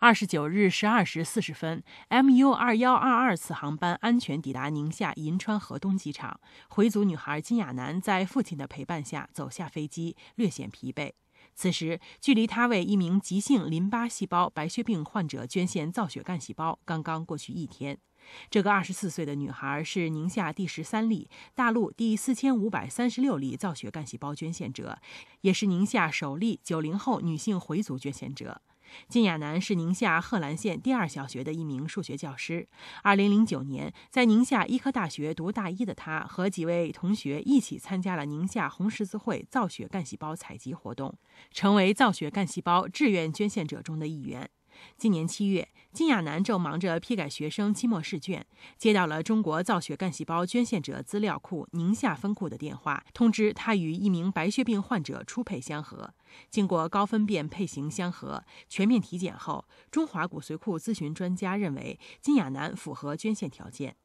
二十九日十二时四十分，MU 二幺二二次航班安全抵达宁夏银川河东机场。回族女孩金雅楠在父亲的陪伴下走下飞机，略显疲惫。此时，距离她为一名急性淋巴细胞白血病患者捐献造血干细胞刚刚过去一天。这个二十四岁的女孩是宁夏第十三例，大陆第四千五百三十六例造血干细胞捐献者，也是宁夏首例九零后女性回族捐献者。金亚楠是宁夏贺兰县第二小学的一名数学教师。2009年，在宁夏医科大学读大一的他，和几位同学一起参加了宁夏红十字会造血干细胞采集活动，成为造血干细胞志愿捐献者中的一员。今年七月，金亚楠正忙着批改学生期末试卷，接到了中国造血干细胞捐献者资料库宁夏分库的电话，通知她与一名白血病患者初配相合。经过高分辨配型相合、全面体检后，中华骨髓库咨询专家认为金亚楠符合捐献条件。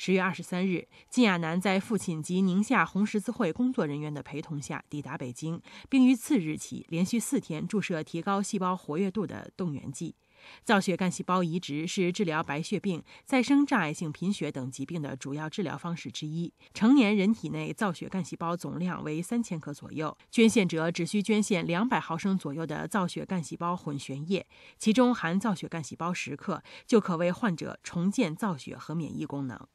十月二十三日，金亚男在父亲及宁夏红十字会工作人员的陪同下抵达北京，并于次日起连续四天注射提高细胞活跃度的动员剂。造血干细胞移植是治疗白血病、再生障碍性贫血等疾病的主要治疗方式之一。成年人体内造血干细胞总量为三千克左右，捐献者只需捐献两百毫升左右的造血干细胞混悬液，其中含造血干细胞十克，就可为患者重建造血和免疫功能。